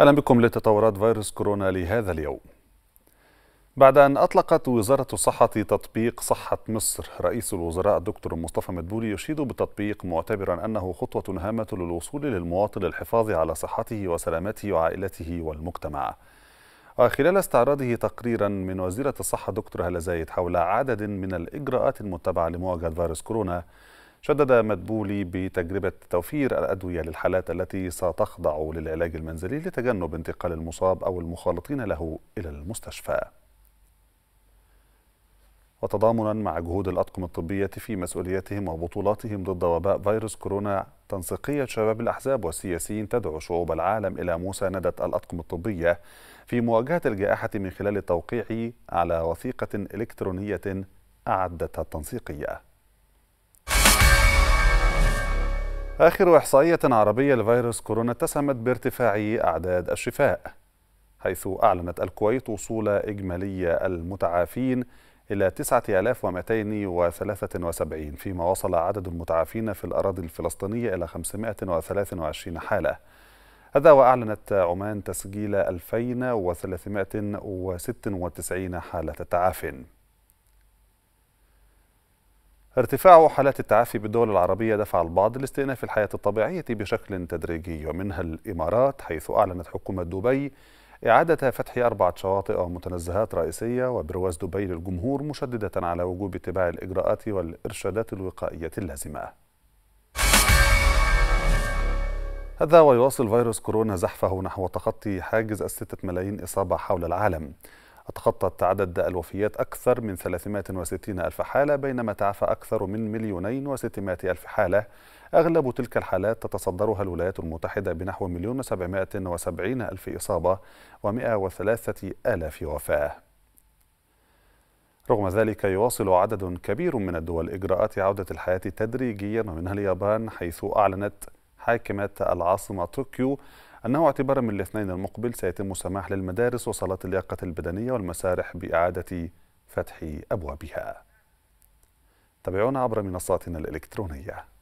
اهلا بكم لتطورات فيروس كورونا لهذا اليوم. بعد ان اطلقت وزاره الصحه تطبيق صحه مصر، رئيس الوزراء الدكتور مصطفى مدبولي يشيد بالتطبيق معتبرا انه خطوه هامه للوصول للمواطن للحفاظ على صحته وسلامته وعائلته والمجتمع. وخلال استعراضه تقريرا من وزيره الصحه دكتور هلا زايد حول عدد من الاجراءات المتبعه لمواجهه فيروس كورونا، شدد مدبولي بتجربة توفير الأدوية للحالات التي ستخضع للعلاج المنزلي لتجنب انتقال المصاب أو المخالطين له إلى المستشفى وتضامنا مع جهود الأطقم الطبية في مسؤوليتهم وبطولاتهم ضد وباء فيروس كورونا تنسيقية شباب الأحزاب والسياسيين تدعو شعوب العالم إلى مساندة الأطقم الطبية في مواجهة الجائحة من خلال التوقيع على وثيقة إلكترونية أعدتها التنسيقية آخر إحصائية عربية لفيروس كورونا اتسمت بارتفاع أعداد الشفاء حيث أعلنت الكويت وصول إجمالي المتعافين إلى 9273 فيما وصل عدد المتعافين في الأراضي الفلسطينية إلى 523 حالة هذا وأعلنت عمان تسجيل 2396 حالة تعافٍ ارتفاع حالات التعافي بالدول العربية دفع البعض لاستئناف الحياة الطبيعية بشكل تدريجي ومنها الإمارات حيث أعلنت حكومة دبي إعادة فتح أربعة شواطئ ومتنزهات رئيسية وبرواز دبي للجمهور مشددة على وجوب اتباع الإجراءات والإرشادات الوقائية اللازمة هذا ويواصل فيروس كورونا زحفه نحو تخطي حاجز الستة ملايين إصابة حول العالم تخطت عدد الوفيات أكثر من 360 ألف حالة بينما تعافى أكثر من مليونين وستمائة ألف حالة أغلب تلك الحالات تتصدرها الولايات المتحدة بنحو مليون وسبعمائة وسبعين ألف إصابة ومئة وثلاثة آلاف وفاة رغم ذلك يواصل عدد كبير من الدول إجراءات عودة الحياة تدريجيا ومنها اليابان حيث أعلنت حاكمة العاصمة طوكيو أنه اعتبارا من الاثنين المقبل سيتم سماح للمدارس وصالات اللياقة البدنية والمسارح بإعادة فتح أبوابها تابعونا عبر منصاتنا الإلكترونية